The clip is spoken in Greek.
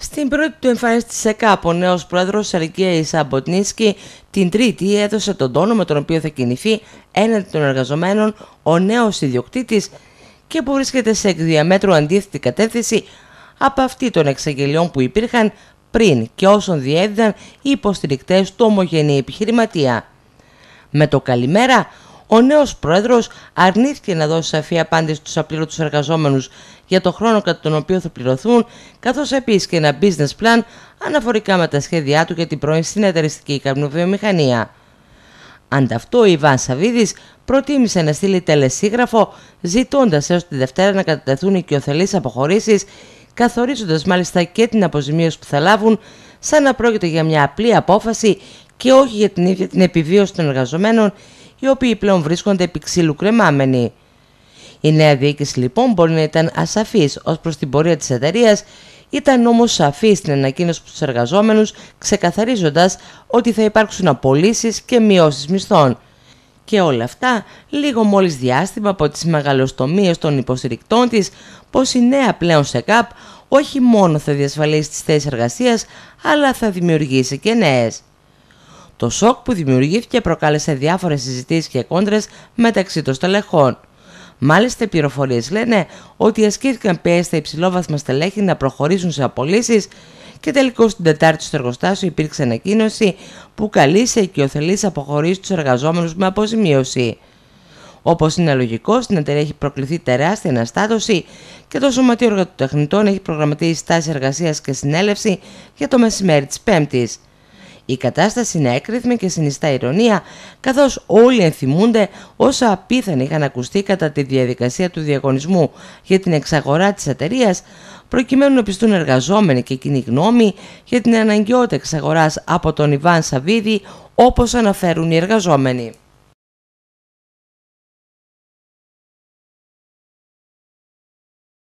Στην πρώτη του εμφάνιση της ΕΚΑΠ, ο νέος πρόεδρος Σεργέη Σαμποτνίσκι την Τρίτη έδωσε τον τόνο με τον οποίο θα κινηθεί έναντι των εργαζομένων ο νέος ιδιοκτήτης και που βρίσκεται σε εκδιαμέτρου αντίθετη κατεύθυνση από αυτή των εξαγγελιών που υπήρχαν πριν και όσων διέδιδαν οι υποστηρικτές του ομογενή επιχειρηματία. Με το καλημέρα, ο νέος πρόεδρος αρνήθηκε να δώσει σαφή απάντηση στους απλήρωτους εργαζόμενους για το χρόνο κατά τον οποίο θα πληρωθούν, καθώς επίσης και ένα business plan αναφορικά με τα σχέδιά του για την πρώην συνεταιριστική καπνοβιομηχανία. Ανταυτό, ο Ιβάν Σαββίδης προτίμησε να στείλει τελεσίγραφο, ζητώντας έως τη Δευτέρα να κατατεθούν οικειοθελείς αποχωρήσεις, καθορίζοντας μάλιστα και την αποζημίωση που θα λάβουν, σαν να πρόκειται για μια απλή απόφαση και όχι για την ίδια την επιβίωση των εργαζομένων οι οποίοι πλέον βρίσκονται επί ξύλου κρεμάμενοι. Η νέα διοίκηση λοιπόν μπορεί να ήταν ασαφής ως προς την πορεία της εταιρείας, ήταν όμως σαφή στην ανακοίνωση προς τους εργαζόμενους ξεκαθαρίζοντας ότι θα υπάρξουν απολύσεις και μειώσεις μισθών. Και όλα αυτά λίγο μόλις διάστημα από τις μεγαλοστομίες των υποστηρικτών της πως η νέα πλέον ΣΕΚΑΠ όχι μόνο θα διασφαλίσει τις θέσεις εργασίας αλλά θα δημιουργήσει και νέες. Το σοκ που δημιουργήθηκε προκάλεσε διάφορες συζητήσεις και κόντρες μεταξύ των στελεχών. Μάλιστα, οι πληροφορίες λένε ότι ασκήθηκαν πιέσεις στα υψηλόβαθμα στελέχη να προχωρήσουν σε απολύσεις και τελικώς την Τετάρτη στο εργοστάσιο υπήρξε ανακοίνωση που καλεί σε οικειοθελεί αποχωρήσει του εργαζόμενους με αποζημίωση. Όπως είναι λογικό, στην εταιρεία έχει προκληθεί τεράστια αναστάτωση και το Σωματείο Εργατοτεχνητών έχει προγραμματίσει στάση εργασίας και συνέλευση για το μεσημέρι της Πέμπτης. Η κατάσταση είναι έκριθμη και συνιστά ηρωνία, καθώς όλοι ενθυμούνται όσα απίθανοι είχαν ακουστεί κατά τη διαδικασία του διαγωνισμού για την εξαγορά της εταιρείας, προκειμένου να πιστούν εργαζόμενοι και κοινή γνώμη για την αναγκαιότητα εξαγοράς από τον Ιβάν Σαβίδη, όπως αναφέρουν οι εργαζόμενοι.